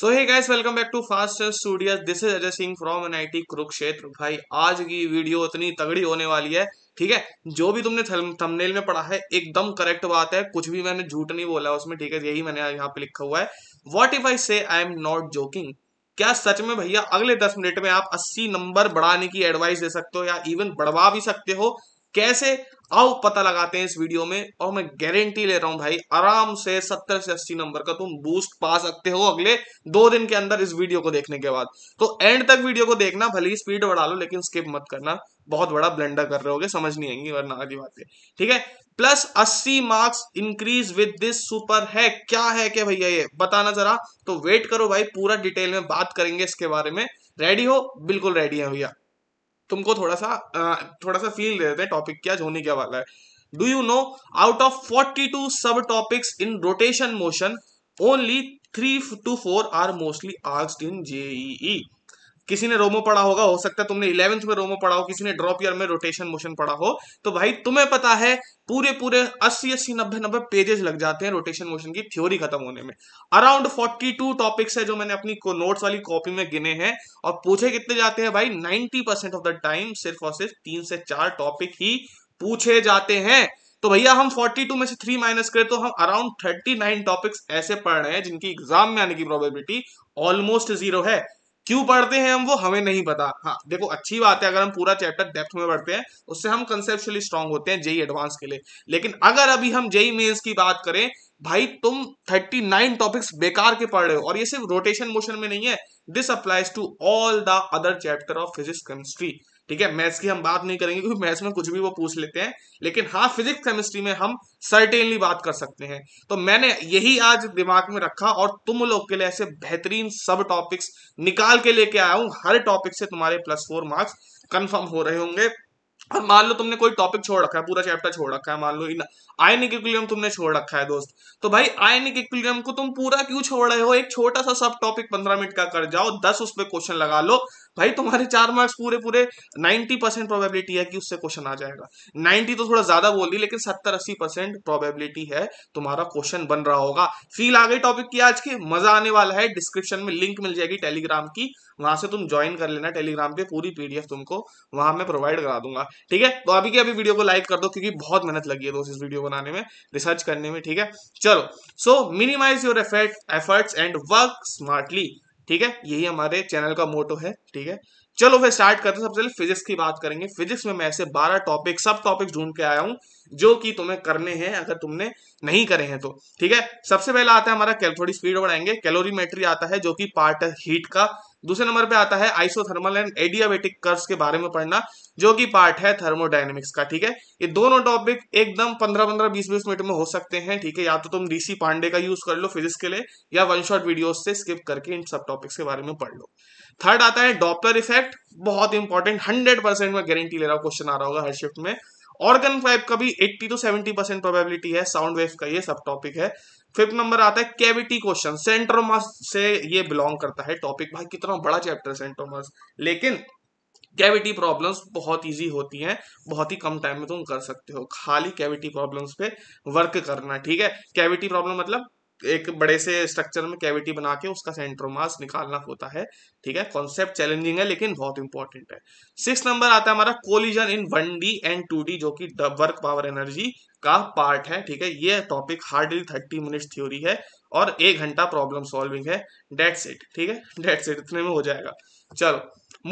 so hey guys welcome back to fast studio this is Ajay Singh from NIT Kurukshetra भाई आज की video इतनी तगड़ी होने वाली है ठीक है जो भी तुमने थंबनेल में पढ़ा है एकदम करेक्ट बात है कुछ भी मैंने झूठ नहीं बोला उसमें ठीक है यही मैंने यहाँ पे लिखा हुआ है वॉट इफ आई से आई एम नॉट जोकिंग क्या सच में भैया अगले दस मिनट में आप अस्सी नंबर बढ़ाने की एडवाइस दे सकते हो या इवन बढ़वा भी सकते हो कैसे आओ पता लगाते हैं इस वीडियो में और मैं गारंटी ले रहा हूं भाई आराम से सत्तर से अस्सी नंबर का तुम बूस्ट पा सकते हो अगले दो दिन के अंदर इस वीडियो को देखने के बाद तो एंड तक वीडियो को देखना भले ही स्पीड बढ़ा लो लेकिन स्किप मत करना बहुत बड़ा ब्लेंडर कर रहे होगे समझ नहीं आएंगी वरना आधी बातें ठीक है प्लस अस्सी marks increase with this super है क्या है क्या भैया ये बताना जरा तो वेट करो भाई पूरा डिटेल में बात करेंगे इसके बारे में रेडी हो बिल्कुल रेडी है भैया तुमको थोड़ा सा थोड़ा सा फील दे देते हैं टॉपिक क्या होने क्या वाला है do you know out of forty two सब topics in rotation motion only three two four are mostly asked in JEE किसी ने रोमो पढ़ा होगा हो सकता है तुमने इलेवेंथ में रोमो पढ़ा हो किसी ने ड्रॉप ईयर में रोटेशन मोशन पढ़ा हो तो भाई तुम्हें पता है पूरे पूरे अस्सी अस्सी नब्बे नब्बे पेजेस लग जाते हैं रोटेशन मोशन की थ्योरी खत्म होने में अराउंड फोर्टी टू टॉपिक्स है जो मैंने अपनी नोट्स वाली कॉपी में गिने हैं और पूछे कितने जाते हैं भाई ninety percent of the time सिर्फ और सिर्फ तीन से चार टॉपिक ही पूछे जाते हैं तो भैया हम 42 में से 3 माइनस करें तो हम अराउंड 39 टॉपिक्स ऐसे पढ़ रहे हैं जिनकी एग्जाम में आने की प्रोबेबिलिटी ऑलमोस्ट जीरो है क्यों पढ़ते हैं हम वो हमें नहीं पता हाँ देखो अच्छी बात है अगर हम पूरा चैप्टर डेप्थ में पढ़ते हैं उससे हम कंसेप्चुअली स्ट्रांग होते हैं जेई एडवांस e के लिए लेकिन अगर अभी हम जेई मेन्स e की बात करें भाई तुम 39 टॉपिक्स बेकार के पढ़ रहे हो और ये सिर्फ रोटेशन मोशन में नहीं है this applies to all the other chapter of physics chemistry ठीक है मैथ्स की हम बात नहीं करेंगे क्योंकि मैथ्स में कुछ भी वो पूछ लेते हैं लेकिन हाँ फिजिक्स केमिस्ट्री में हम सर्टेनली बात कर सकते हैं तो मैंने यही आज दिमाग में रखा और तुम लोग के लिए ऐसे बेहतरीन सब टॉपिक्स निकाल के लेके आया हूँ हर टॉपिक से तुम्हारे प्लस फोर मार्क्स कन्फर्म हो रहे होंगे और मान लो तुमने कोई टॉपिक छोड़ रखा है पूरा चैप्टर छोड़ रखा है मान लो इन आयनिक इक्विलियम तुमने छोड़ रखा है दोस्त तो भाई आयनिक इक्विलियम को तुम पूरा क्यों छोड़ रहे हो एक छोटा सा सब टॉपिक पंद्रह मिनट का कर जाओ दस उस पर क्वेश्चन लगा लो भाई तुम्हारे चार मार्क्स पूरे पूरे नाइन्टी परसेंट प्रोबेबिलिटी है कि उससे क्वेश्चन आ जाएगा नाइनटी तो थोड़ा ज्यादा बोल दी लेकिन सत्तर अस्सी परसेंट प्रॉबेबिलिटी है तुम्हारा क्वेश्चन बन रहा होगा फील आ गई टॉपिक की आज की मजा आने वाला है डिस्क्रिप्शन में लिंक मिल जाएगी टेलीग्राम की वहां से तुम ज्वाइन कर लेना टेलीग्राम पे पूरी पीडीएफ तुमको वहां मैं प्रोवाइड करा दूंगा ठीक है तो अभी की अभी वीडियो को लाइक कर दो क्योंकि बहुत मेहनत लगी है दोस्त इस वीडियो बनाने में रिसर्च करने में ठीक है चलो so minimise your efforts and work smartly ठीक है यही हमारे चैनल का मोटो है ठीक है चलो फिर स्टार्ट करते हैं सबसे पहले फिजिक्स की बात करेंगे फिजिक्स में मैं ऐसे बारह टॉपिक सब टॉपिक ढूंढ के आया हूं जो कि तुम्हें करने हैं अगर तुमने नहीं करे हैं तो ठीक है सबसे पहला आता है हमारा थोड़ी स्पीड बढ़ाएंगे कैलोरीमेट्री आता है जो कि पार्ट हीट का दूसरे नंबर पे आता है आइसोथर्मल एंड एडियाबेटिक कर्व्स के बारे में पढ़ना जो कि पार्ट है थर्मोडाइनमिक्स का ठीक है ये दोनों टॉपिक एकदम पंद्रह पंद्रह बीस बीस मिनट में हो सकते हैं ठीक है या तो तुम डीसी पांडे का यूज कर लो फिजिक्स के लिए या वन शॉर्ट वीडियो से स्किप करके इन सब टॉपिक्स के बारे में पढ़ लो थर्ड आता है डॉपलर इफेक्ट बहुत इंपॉर्टेंट हंड्रेड परसेंट में गारंटी ले रहा हूँ क्वेश्चन आ रहा होगा हर शिफ्ट में ऑर्गन फाइव का भी 80 टू 70 परसेंट प्रोबेबिलिटी है साउंड वेव का ये सब टॉपिक है फिफ्थ नंबर आता है कैविटी क्वेश्चन सेंट्रोमस से ये बिलोंग करता है टॉपिक भाई कितना बड़ा चैप्टर है सेंट्रोमस लेकिन कैविटी प्रॉब्लम्स बहुत इजी होती हैं बहुत ही कम टाइम में तुम कर सकते हो खाली कैविटी प्रॉब्लम्स पे वर्क करना ठीक है कैविटी प्रॉब्लम मतलब एक बड़े से स्ट्रक्चर में कैविटी बना के उसका सेंट्रोमास निकालना होता है ठीक है कॉन्सेप्ट चैलेंजिंग है लेकिन बहुत इंपॉर्टेंट है सिक्स नंबर आता है हमारा collision in one D and two D जो कि वर्क पावर एनर्जी का पार्ट है ठीक है ये topic hardly thirty minutes theory है और एक घंटा प्रॉब्लम सॉल्विंग है डेट सेट ठीक है डेट सेट इतने में हो जाएगा चलो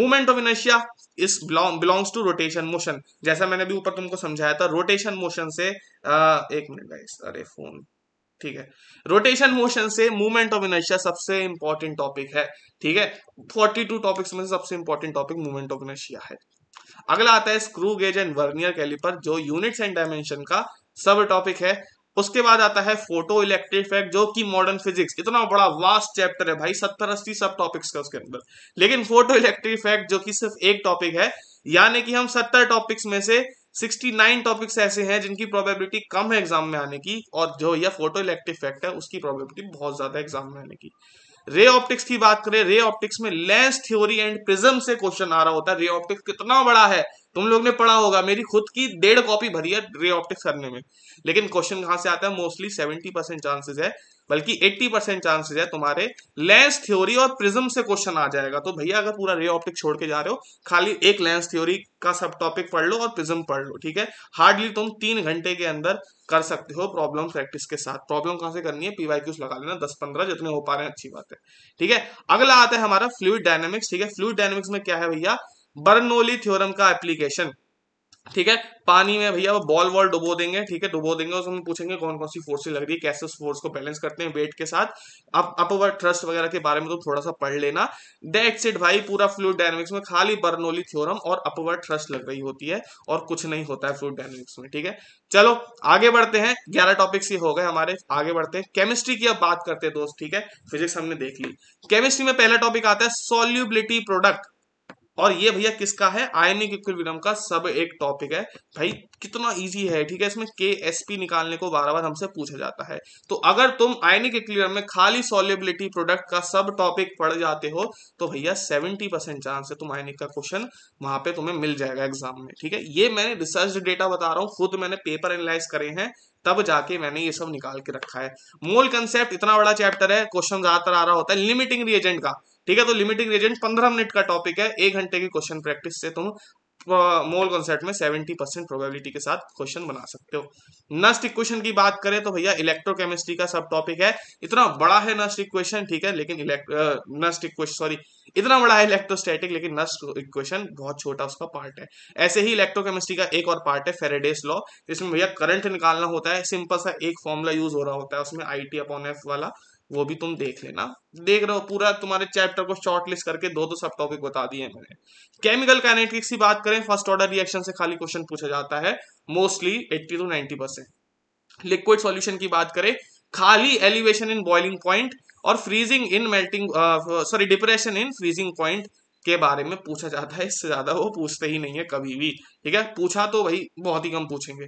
movement of inertia is belongs to rotation motion जैसा मैंने भी ऊपर तुमको समझाया था रोटेशन मोशन से आ, एक मिनट अरे फोन ठीक है रोटेशन मोशन से मूवमेंट ऑफ इनर्शिया सबसे इंपॉर्टेंट टॉपिक है ठीक है 42 टॉपिक्स में सबसे important topic movement of inertia है अगला आता है screw gauge and vernier calliper जो यूनिट्स एंड डायमेंशन का सब टॉपिक है उसके बाद आता है फोटो इलेक्ट्रिक इफेक्ट जो कि मॉडर्न फिजिक्स इतना बड़ा वास्ट चैप्टर है भाई सत्तर अस्सी सब टॉपिक्स का उसके अंदर लेकिन फोटो इलेक्ट्रिक इफेक्ट जो कि सिर्फ एक टॉपिक है यानी कि हम सत्तर टॉपिक्स में से 69 टॉपिक्स ऐसे हैं जिनकी प्रोबेबिलिटी कम है एग्जाम में आने की और जो यह फोटो इलेक्ट्रिक फैक्ट है उसकी प्रोबेबिलिटी बहुत ज्यादा एग्जाम में आने की रे ऑप्टिक्स की बात करें रे ऑप्टिक्स में लेंस थ्योरी एंड प्रिज्म से क्वेश्चन आ रहा होता है रे ऑप्टिक्स कितना बड़ा है तुम लोग ने पढ़ा होगा मेरी खुद की डेढ़ कॉपी भरी है रे ऑप्टिक्स करने में लेकिन क्वेश्चन कहां से आता है मोस्टली सेवेंटी परसेंट चांसेस है बल्कि 80 परसेंट चांसेस है तुम्हारे लेंस थ्योरी और प्रिज्म से क्वेश्चन आ जाएगा तो भैया अगर पूरा रे ऑप्टिक छोड़ के जा रहे हो खाली एक लेंस थ्योरी का सब टॉपिक पढ़ लो और प्रिज्म पढ़ लो ठीक है हार्डली तुम तीन घंटे के अंदर कर सकते हो प्रॉब्लम प्रैक्टिस के साथ प्रॉब्लम कहां से करनी है पीवाई क्यूस लगा लेना दस पंद्रह जितने हो पा रहे हैं अच्छी बात है ठीक है अगला आता है हमारा फ्लूड डायनेमिक्स ठीक है फ्लूड डायनेमिक्स में क्या है भैया बर्नोली थ्योरम का एप्लीकेशन ठीक है पानी में भैया वो बॉल वॉल डुबो देंगे ठीक है डुबो देंगे उसमें पूछेंगे कौन कौन सी फोर्स लग रही है कैसे उस फोर्स को बैलेंस करते हैं वेट के साथ अप अपवर थ्रस्ट वगैरह के बारे में तो थोड़ा सा पढ़ लेना दैट्स इट भाई पूरा फ्लूड डायनेमिक्स में खाली बर्नोली थ्योरम और अपवर थ्रस्ट लग रही होती है और कुछ नहीं होता है फ्लूड डायनेमिक्स में ठीक है चलो आगे बढ़ते हैं ग्यारह टॉपिक्स ये हो गए हमारे आगे बढ़ते हैं केमिस्ट्री की अब बात करते हैं दोस्त ठीक है फिजिक्स हमने देख ली केमिस्ट्री में पहला टॉपिक आता है सोल्यूबिलिटी प्रोडक्ट और ये भैया किसका है आयनिक इक्विलिब्रियम का सब एक टॉपिक है भाई कितना इजी है ठीक है इसमें के एस पी निकालने को बार बार हमसे पूछा जाता है तो अगर तुम आयनिक इक्विलिब्रियम में खाली सॉल्युबिलिटी प्रोडक्ट का सब टॉपिक पढ़ जाते हो तो भैया सेवेंटी परसेंट चांस है तुम आयनिक का क्वेश्चन वहां पे तुम्हें मिल जाएगा एग्जाम में ठीक है ये मैंने रिसर्च डेटा बता रहा हूँ खुद मैंने पेपर एनालाइज करे हैं तब जाके मैंने ये सब निकाल के रखा है मूल कंसेप्ट इतना बड़ा चैप्टर है क्वेश्चन ज्यादातर आ रहा होता है लिमिटिंग रिएजेंट का ठीक है तो लिमिटिंग रिएजेंट पंद्रह मिनट का टॉपिक है एक घंटे की क्वेश्चन प्रैक्टिस से तुम मोल कॉन्सेप्ट में सेवेंटी परसेंट प्रोबेबिलिटी के साथ क्वेश्चन बना सकते हो नस्ट इक्वेशन की बात करें तो भैया इलेक्ट्रोकेमिस्ट्री का सब टॉपिक है इतना बड़ा है नस्ट इक्वेशन ठीक है लेकिन नस्ट इक्वेशन सॉरी इतना बड़ा है इलेक्ट्रोस्टैटिक लेकिन नस्ट इक्वेशन बहुत छोटा उसका पार्ट है ऐसे ही इलेक्ट्रोकेमिस्ट्री का एक और पार्ट है फेरेडेस लॉ जिसमें भैया करंट निकालना होता है सिंपल सा एक फॉर्मूला यूज हो रहा होता है उसमें आई टी अपॉन एफ वाला वो भी तुम देख लेना देख रहे हो पूरा तुम्हारे चैप्टर को शॉर्ट लिस्ट करके दो दो सब टॉपिक बता दिए मैंने केमिकल काइनेटिक्स की बात करें फर्स्ट ऑर्डर रिएक्शन से खाली क्वेश्चन पूछा जाता है mostly 80 to 90 percent liquid solution की बात करें खाली एलिवेशन इन बॉइलिंग पॉइंट और freezing in melting sorry depression in freezing point के बारे में पूछा जाता है इससे ज्यादा वो पूछते ही नहीं है कभी भी ठीक है पूछा तो भाई बहुत ही कम पूछेंगे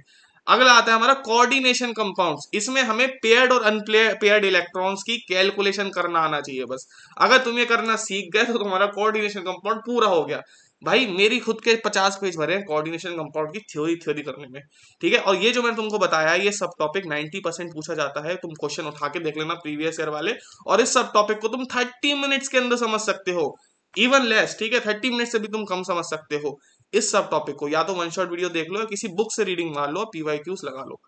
अगला आता है हमारा कोऑर्डिनेशन कंपाउंड्स इसमें हमें पेयर्ड और अनपेयर्ड इलेक्ट्रॉन्स की कैलकुलेशन करना आना चाहिए बस अगर तुम ये करना सीख गए तो तुम्हारा कोऑर्डिनेशन कंपाउंड पूरा हो गया भाई मेरी खुद के पचास पेज भरे हैं कोऑर्डिनेशन कंपाउंड की थ्योरी थ्योरी करने में ठीक है और ये जो मैंने तुमको बताया ये सब टॉपिक 90 परसेंट पूछा जाता है तुम क्वेश्चन उठा के देख लेना प्रीवियस ईयर वाले और इस सब टॉपिक को तुम 30 मिनट्स के अंदर समझ सकते हो इवन लेस ठीक है थर्टी मिनट से भी तुम कम समझ सकते हो इस सब टॉपिक को या तो वन शॉर्ट वीडियो देख लो या किसी बुक से रीडिंग मार लो पीवाई क्यूज लगा लो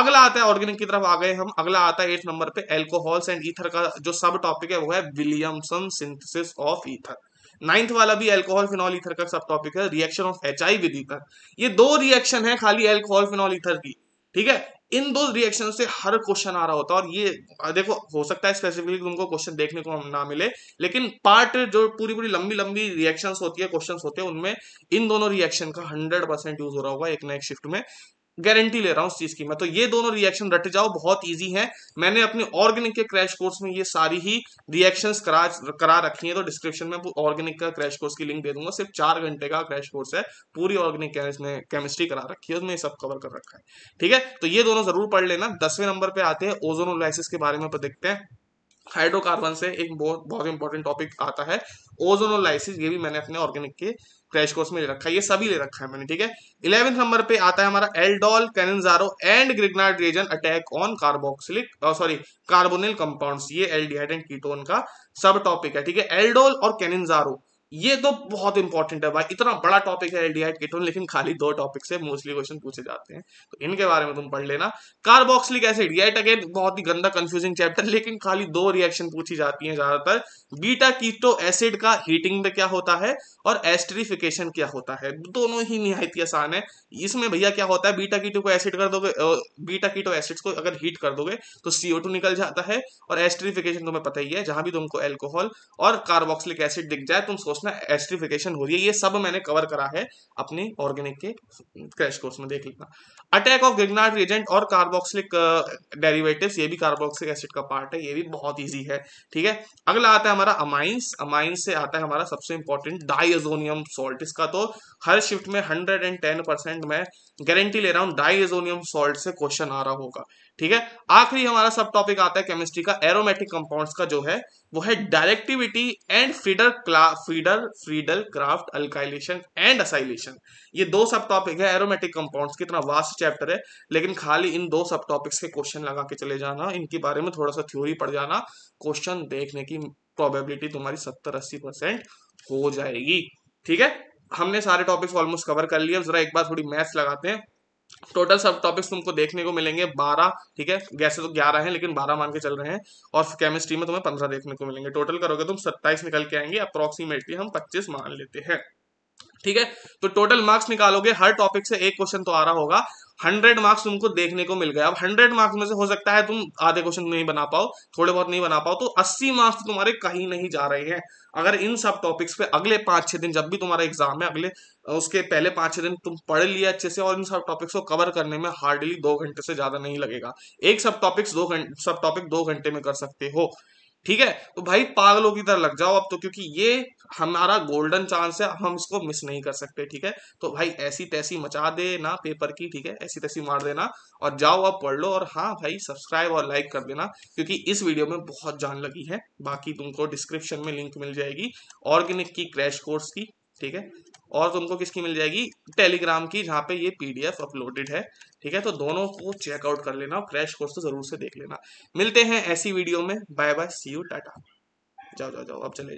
अगला आता है ऑर्गेनिक की तरफ आ गए हम अगला आता है एट नंबर पे एल्कोहल्स एंड ईथर का जो सब टॉपिक है वो है Williamson synthesis of ether ninth वाला भी एल्कोहल फिनॉल ईथर का सब टॉपिक है reaction of H I with ether ये दो रिएक्शन है खाली एल्कोहल फिनॉल ईथर की ठीक है इन दो रिएक्शन से हर क्वेश्चन आ रहा होता है और ये देखो हो सकता है स्पेसिफिकली तुमको क्वेश्चन देखने को ना मिले लेकिन पार्ट जो पूरी पूरी लंबी लंबी रिएक्शन होती है क्वेश्चन होते हैं उनमें इन दोनों रिएक्शन का हंड्रेड परसेंट यूज हो रहा होगा एक ना एक शिफ्ट में गारंटी ले रहा हूँ उस चीज की मैं तो ये दोनों रिएक्शन रट जाओ बहुत ईजी है मैंने अपने ऑर्गेनिक के क्रैश कोर्स में ये सारी ही रिएक्शन करा करा रखी है तो डिस्क्रिप्शन में ऑर्गेनिक का क्रैश कोर्स की लिंक दे दूंगा सिर्फ चार घंटे का क्रैश कोर्स है पूरी ऑर्गेनिक केमिस्ट्री करा रखी है उसमें सब कवर कर रखा है ठीक है तो ये दोनों जरूर पढ़ लेना दसवें नंबर पे आते हैं ओजोनोलाइसिस के बारे में देखते हैं हाइड्रोकार्बन से एक बहुत बहुत इंपॉर्टेंट टॉपिक आता है ओजोनोलाइसिस ये भी मैंने अपने ऑर्गेनिक के क्रैश कोर्स में ले रखा है ये सभी ले रखा है मैंने ठीक है इलेवेंथ नंबर पे आता है हमारा aldol Cannizzaro and Grignard reagent attack on carboxylic sorry carbonyl compounds ये एल्डिहाइड एंड कीटोन का सब टॉपिक है ठीक है एल्डोल और कैनजारो ये तो बहुत इंपॉर्टेंट है भाई इतना बड़ा टॉपिक है एल्डिहाइड केटोन लेकिन खाली दो टॉपिक से मोस्टली क्वेश्चन पूछे जाते हैं तो इनके बारे में तुम पढ़ लेना कार्बोक्सिलिक एसिड डाइट अगेन बहुत ही गंदा कंफ्यूजिंग चैप्टर लेकिन खाली दो रिएक्शन पूछी जाती है ज्यादातर बीटा कीटो एसिड का हीटिंग में क्या होता है और एस्ट्रीफिकेशन क्या होता है दोनों ही निहायती आसान है इसमें भैया क्या होता है बीटा कीटो को एसिड कर दोगे बीटा कीटो एसिड को अगर हीट कर दोगे तो सीओ निकल जाता है और एस्ट्रीफिकेशन तुम्हें पता ही है जहां भी तुमको एल्कोहल और कार्बोक्सिलिक एसिड दिख जाए तुम सोच कोर्स में एस्ट्रीफिकेशन हो रही है ये सब मैंने कवर करा है अपने ऑर्गेनिक के क्रैश कोर्स में देख लेना अटैक ऑफ गिग्नार्ड रिएजेंट और कार्बोक्सिलिक डेरिवेटिव्स uh, ये भी कार्बोक्सिलिक एसिड का पार्ट है ये भी बहुत ईजी है ठीक है अगला आता है हमारा अमाइंस अमाइंस से आता है हमारा सबसे इंपॉर्टेंट डाइजोनियम सॉल्ट इसका तो हर शिफ्ट में हंड्रेड एंड टेन परसेंट मैं गारंटी ले रहा हूँ डाइजोनियम सॉल्ट से क्वेश्चन आ रहा होगा ठीक है आखिरी हमारा सब टॉपिक आता है केमिस्ट्री का एरोमेटिक कंपाउंड्स का जो है वो है directivity and feeder feeder Friedel Crafts alkylation and acylation ये दो सब टॉपिक है एरोमेटिक कंपाउंड्स कितना वास्ट चैप्टर है लेकिन खाली इन दो सब टॉपिक्स के क्वेश्चन लगा के चले जाना इनके बारे में थोड़ा सा थ्योरी पढ़ जाना क्वेश्चन देखने की प्रॉबेबिलिटी तुम्हारी सत्तर अस्सी परसेंट हो जाएगी ठीक है हमने सारे टॉपिक्स ऑलमोस्ट कवर कर लिए जरा एक बार थोड़ी मैथ्स लगाते हैं टोटल सब टॉपिक्स तुमको देखने को मिलेंगे बारह ठीक है गैसे तो ग्यारह हैं लेकिन बारह मान के चल रहे हैं और केमिस्ट्री में तुम्हें पंद्रह देखने को मिलेंगे टोटल करोगे तुम सत्ताईस निकल के आएंगे अप्रोक्सीमेटली हम पच्चीस मान लेते हैं ठीक है तो टोटल मार्क्स निकालोगे हर टॉपिक से एक क्वेश्चन तो आ रहा होगा हंड्रेड मार्क्स तुमको देखने को मिल गया अब हंड्रेड मार्क्स में से हो सकता है तुम आधे क्वेश्चन नहीं बना पाओ थोड़े बहुत नहीं बना पाओ तो अस्सी मार्क्स तो तुम्हारे कहीं नहीं जा रहे हैं अगर इन सब टॉपिक्स पे अगले पांच छह दिन जब भी तुम्हारा एग्जाम है अगले उसके पहले पांच छह दिन तुम पढ़ लिया अच्छे से और इन सब टॉपिक्स को कवर करने में हार्डली दो घंटे से ज़्यादा नहीं लगेगा एक सब टॉपिक्स दो घंटे सब टॉपिक दो घंटे में कर सकते हो ठीक है तो भाई पागलों की तरह लग जाओ अब तो क्योंकि ये हमारा गोल्डन चांस है हम इसको मिस नहीं कर सकते ठीक है तो भाई ऐसी तैसी मचा दे ना पेपर की ठीक है ऐसी तैसी मार देना और जाओ अब पढ़ लो और हाँ भाई सब्सक्राइब और लाइक कर देना क्योंकि इस वीडियो में बहुत जान लगी है बाकी तुमको डिस्क्रिप्शन में लिंक मिल जाएगी ऑर्गेनिक की क्रैश कोर्स की ठीक है और तुमको किसकी मिल जाएगी टेलीग्राम की जहाँ पे ये पीडीएफ अपलोडेड है ठीक है तो दोनों को चेकआउट कर लेना और क्रैश कोर्स तो जरूर से देख लेना मिलते हैं ऐसी वीडियो में बाय बाय सी यू टाटा जाओ जाओ जाओ अब चले